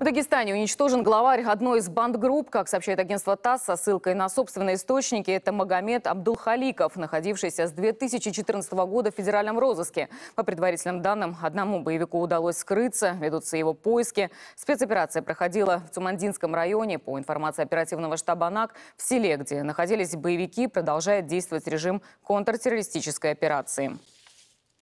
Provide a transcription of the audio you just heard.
В Дагестане уничтожен главарь одной из бандгрупп, как сообщает агентство ТАСС со ссылкой на собственные источники. Это Магомед Абдулхаликов, находившийся с 2014 года в федеральном розыске. По предварительным данным, одному боевику удалось скрыться, ведутся его поиски. Спецоперация проходила в Цумандинском районе. По информации оперативного штаба НАК, в селе, где находились боевики, продолжает действовать режим контртеррористической операции.